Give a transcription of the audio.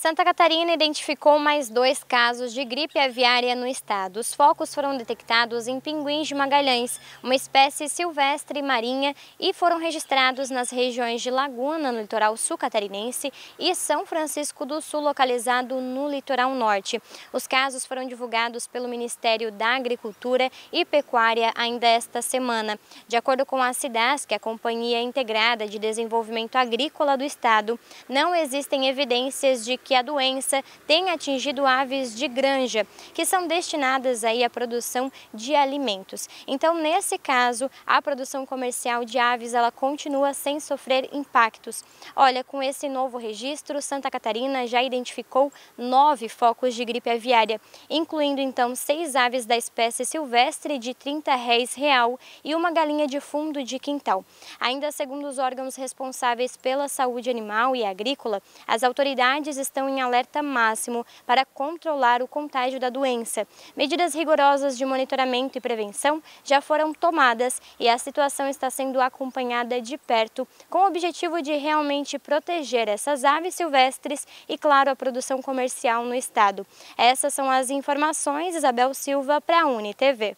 Santa Catarina identificou mais dois casos de gripe aviária no estado. Os focos foram detectados em pinguins de Magalhães, uma espécie silvestre marinha, e foram registrados nas regiões de Laguna, no litoral sul catarinense, e São Francisco do Sul, localizado no litoral norte. Os casos foram divulgados pelo Ministério da Agricultura e Pecuária ainda esta semana. De acordo com a é a Companhia Integrada de Desenvolvimento Agrícola do Estado, não existem evidências de que que a doença tem atingido aves de granja, que são destinadas aí à produção de alimentos. Então, nesse caso, a produção comercial de aves ela continua sem sofrer impactos. Olha, com esse novo registro, Santa Catarina já identificou nove focos de gripe aviária, incluindo então seis aves da espécie silvestre de 30 réis real e uma galinha de fundo de quintal. Ainda segundo os órgãos responsáveis pela saúde animal e agrícola, as autoridades estão estão em alerta máximo para controlar o contágio da doença. Medidas rigorosas de monitoramento e prevenção já foram tomadas e a situação está sendo acompanhada de perto, com o objetivo de realmente proteger essas aves silvestres e, claro, a produção comercial no estado. Essas são as informações, Isabel Silva, para a UniTV.